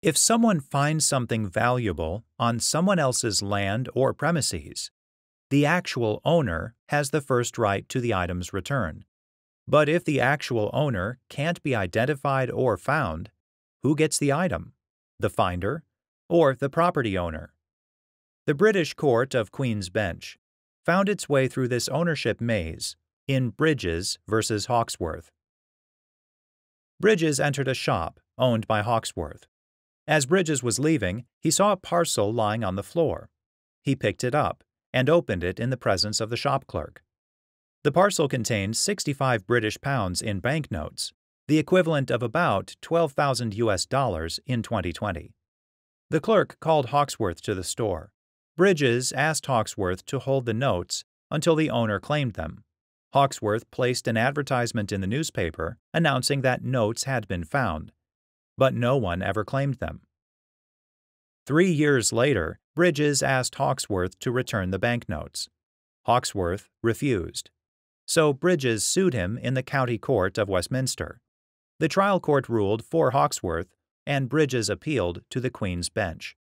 If someone finds something valuable on someone else's land or premises, the actual owner has the first right to the item's return. But if the actual owner can't be identified or found, who gets the item? The finder or the property owner? The British Court of Queen's Bench found its way through this ownership maze in Bridges v. Hawksworth. Bridges entered a shop owned by Hawksworth as Bridges was leaving, he saw a parcel lying on the floor. He picked it up and opened it in the presence of the shop clerk. The parcel contained 65 British pounds in banknotes, the equivalent of about 12,000 US dollars in 2020. The clerk called Hawksworth to the store. Bridges asked Hawksworth to hold the notes until the owner claimed them. Hawksworth placed an advertisement in the newspaper announcing that notes had been found, but no one ever claimed them. Three years later, Bridges asked Hawksworth to return the banknotes. Hawksworth refused. So Bridges sued him in the county court of Westminster. The trial court ruled for Hawksworth, and Bridges appealed to the Queen's Bench.